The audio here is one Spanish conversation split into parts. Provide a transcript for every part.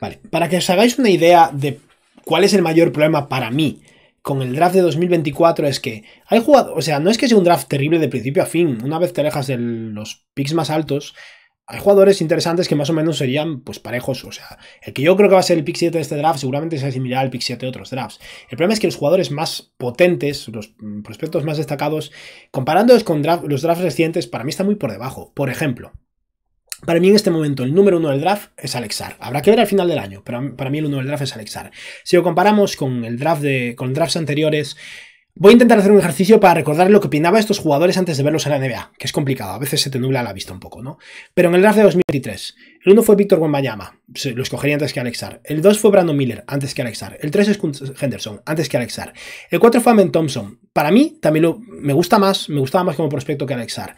Vale, para que os hagáis una idea de cuál es el mayor problema para mí con el draft de 2024 es que hay jugadores, o sea, no es que sea un draft terrible de principio a fin, una vez te alejas de los picks más altos, hay jugadores interesantes que más o menos serían pues parejos, o sea, el que yo creo que va a ser el pick 7 de este draft seguramente sea similar al pick 7 de otros drafts. El problema es que los jugadores más potentes, los prospectos más destacados, comparándolos con los drafts recientes, para mí está muy por debajo. Por ejemplo, para mí en este momento el número uno del draft es Alexar. Habrá que ver al final del año, pero para mí el uno del draft es Alexar. Si lo comparamos con el draft de con drafts anteriores, voy a intentar hacer un ejercicio para recordar lo que opinaba estos jugadores antes de verlos en la NBA, que es complicado, a veces se te nubla la vista un poco, ¿no? Pero en el draft de 2023, el uno fue Víctor Wembanyama, lo escogería antes que Alexar. El dos fue Brandon Miller, antes que Alexar. El 3 es Henderson, antes que Alexar. El 4 fue Amen Thompson. Para mí también me gusta más, me gustaba más como prospecto que Alexar.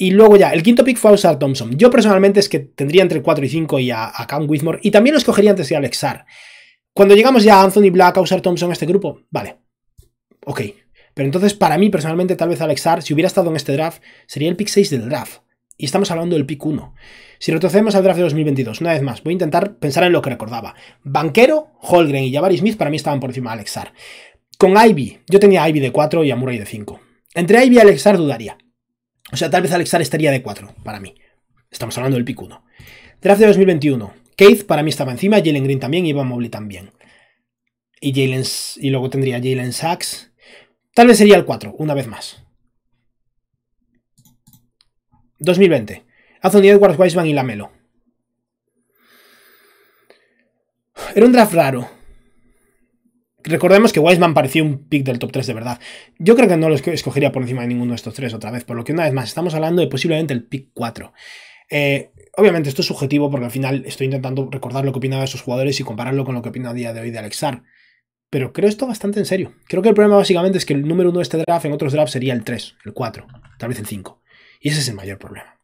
Y luego ya, el quinto pick fue a usar Thompson. Yo personalmente es que tendría entre 4 y 5 y a, a Cam Whitmore. Y también lo escogería antes de Alexar. Cuando llegamos ya a Anthony Black, a usar Thompson a este grupo, vale. Ok. Pero entonces, para mí personalmente, tal vez Alexar, si hubiera estado en este draft, sería el pick 6 del draft. Y estamos hablando del pick 1. Si retrocedemos al draft de 2022, una vez más, voy a intentar pensar en lo que recordaba. Banquero, Holgren y Jabari Smith para mí estaban por encima de Alexar. Con Ivy, yo tenía Ivy de 4 y a Murray de 5. Entre Ivy y Alexar dudaría. O sea, tal vez Alexar estaría de 4 para mí. Estamos hablando del pick 1. Draft de 2021. Keith para mí estaba encima, Jalen Green también y Van Mobley también. Y, Jalen, y luego tendría Jalen Sachs. Tal vez sería el 4, una vez más. 2020. Anthony Edwards, Wiseman y Lamelo. Era un draft raro. Recordemos que Wiseman parecía un pick del top 3 de verdad. Yo creo que no lo escogería por encima de ninguno de estos tres otra vez, por lo que una vez más estamos hablando de posiblemente el pick 4. Eh, obviamente esto es subjetivo porque al final estoy intentando recordar lo que opinaba de esos jugadores y compararlo con lo que opina a día de hoy de Alexar. Pero creo esto bastante en serio. Creo que el problema básicamente es que el número 1 de este draft en otros drafts sería el 3, el 4, tal vez el 5. Y ese es el mayor problema.